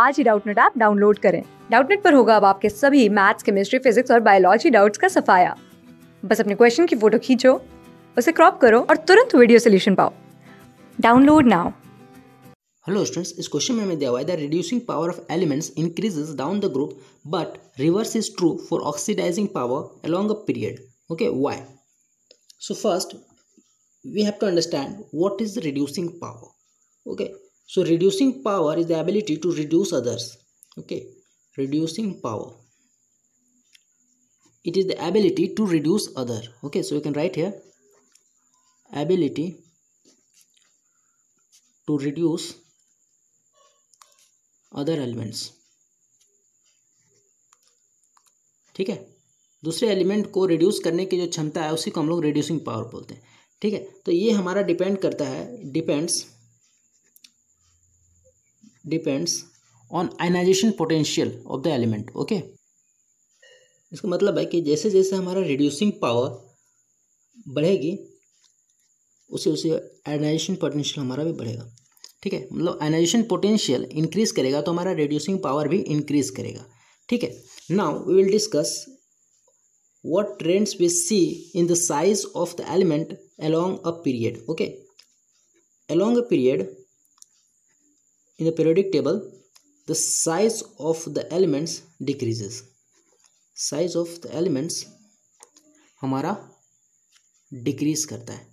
आज ही Doubtnut app download करें डाउटनेट पर होगा अब आपके सभी मैथ्स केमिस्ट्री फिजिक्स और बायोलॉजी डाउट्स का सफाया बस अपने क्वेश्चन की फोटो खींचो उसे क्रॉप करो और तुरंत वीडियो सोल्यूशन पाओ डाउनलोड नाउ हेलो स्टूडेंट्स इस क्वेश्चन में हमें दिया हुआ है the reducing power of elements increases down the group but reverse is true for oxidizing power along a period okay why so first we have to understand what is reducing power okay so reducing power is the ability to reduce others okay reducing power it is the ability to reduce other okay so you can write here ability to reduce other elements ठीक है दूसरे element को reduce करने की जो क्षमता है उसी को हम लोग रिड्यूसिंग पावर बोलते हैं ठीक है तो ये हमारा डिपेंड करता है depends depends on ionization potential of the element okay इसका मतलब है कि जैसे जैसे हमारा रिड्यूसिंग पावर बढ़ेगी उसे उसे आयनाइजेशन पोटेंशियल हमारा भी बढ़ेगा ठीक है मतलब आयनाइजेशन पोटेंशियल इंक्रीज करेगा तो हमारा रिड्यूसिंग पावर भी इंक्रीज करेगा ठीक है now we will discuss what trends we see in the size of the element along a period okay along a period in the periodic table the size of the elements decreases size of the elements हमारा decrease करता है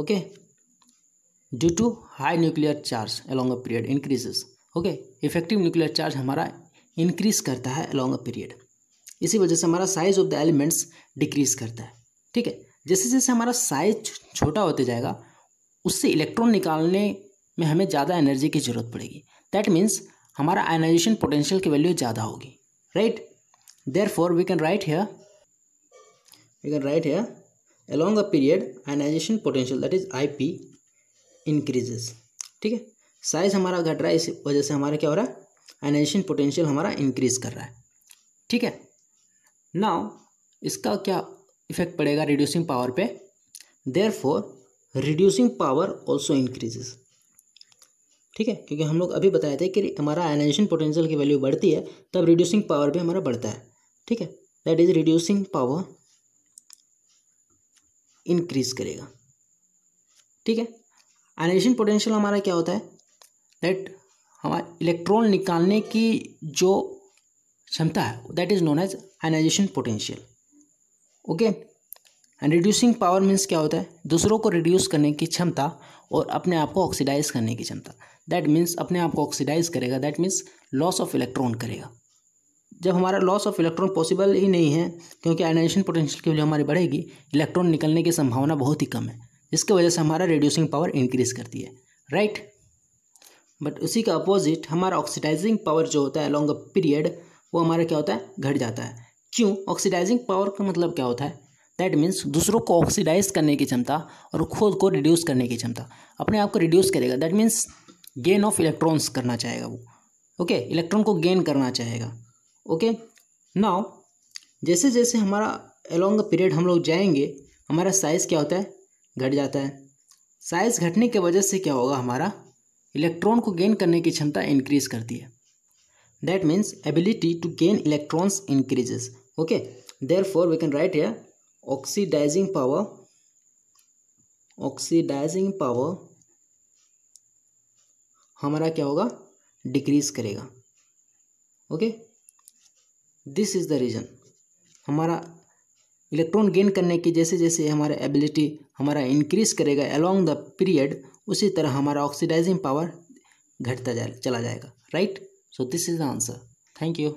okay due to high nuclear charge along a period increases okay effective nuclear charge हमारा increase करता है along a period इसी वजह से हमारा size of the elements decrease करता है ठीक है जैसे जैसे हमारा साइज छोटा होते जाएगा उससे इलेक्ट्रॉन निकालने में हमें ज़्यादा एनर्जी की ज़रूरत पड़ेगी दैट मीन्स हमारा आयनाइजेशन पोटेंशियल की वैल्यू ज़्यादा होगी right therefore we can write here we can write here a period ionization potential that is I P increases ठीक है साइज हमारा घट रहा है इस वजह से हमारा क्या हो रहा है आयनाइजेशन पोटेंशियल हमारा इंक्रीज कर रहा है ठीक है नाउ इसका क्या इफेक्ट पड़ेगा रिड्यूसिंग पावर पे therefore reducing power also increases ठीक है क्योंकि हम लोग अभी बताए थे कि हमारा आयनाइजेशन पोटेंशियल की वैल्यू बढ़ती है तब रिड्यूसिंग पावर भी हमारा बढ़ता है ठीक है that is reducing power increase करेगा ठीक है आयनाइजेशन पोटेंशियल हमारा क्या होता है दैट हमारा इलेक्ट्रॉन निकालने की जो क्षमता है that is known as ionization potential okay reducing power means क्या होता है दूसरों को रिड्यूस करने की क्षमता और अपने आप को ऑक्सीडाइज करने की क्षमता दैट मीन्स अपने आप को ऑक्सीडाइज करेगा that means loss of electron करेगा जब हमारा लॉस ऑफ इलेक्ट्रॉन पॉसिबल ही नहीं है क्योंकि आइनाइजेशन पोटेंशियल की वजह हमारी बढ़ेगी इलेक्ट्रॉन निकलने की संभावना बहुत ही कम है जिसकी वजह से हमारा रिड्यूसिंग पावर इंक्रीज करती है राइट बट उसी का अपोजिट हमारा ऑक्सीडाइजिंग पावर जो होता है लॉन्ग अ पीरियड वो हमारा क्या होता है घट जाता है क्यों ऑक्सीडाइजिंग पावर का मतलब क्या होता है दैट मीन्स दूसरों को ऑक्सीडाइज करने की क्षमता और खुद को रिड्यूस करने की क्षमता अपने आप को रिड्यूस करेगा that means gain of electrons करना चाहेगा वो ओके okay? इलेक्ट्रॉन को गेन करना चाहेगा ओके okay? नाउ जैसे जैसे हमारा एलोंग पीरियड हम लोग जाएंगे हमारा साइज़ क्या होता है घट जाता है साइज़ घटने की वजह से क्या होगा हमारा इलेक्ट्रॉन को गेन करने की क्षमता इंक्रीज करती है that means ability to gain electrons increases okay therefore we can write या oxidizing power ऑक्सीडाइजिंग पावर हमारा क्या होगा डिक्रीज करेगा okay this is the reason हमारा इलेक्ट्रॉन गेन करने की जैसे जैसे हमारा एबिलिटी हमारा इंक्रीज करेगा अलोंग द पीरियड उसी तरह हमारा ऑक्सीडाइजिंग पावर घटता जाए चला जाएगा right so this is the answer thank you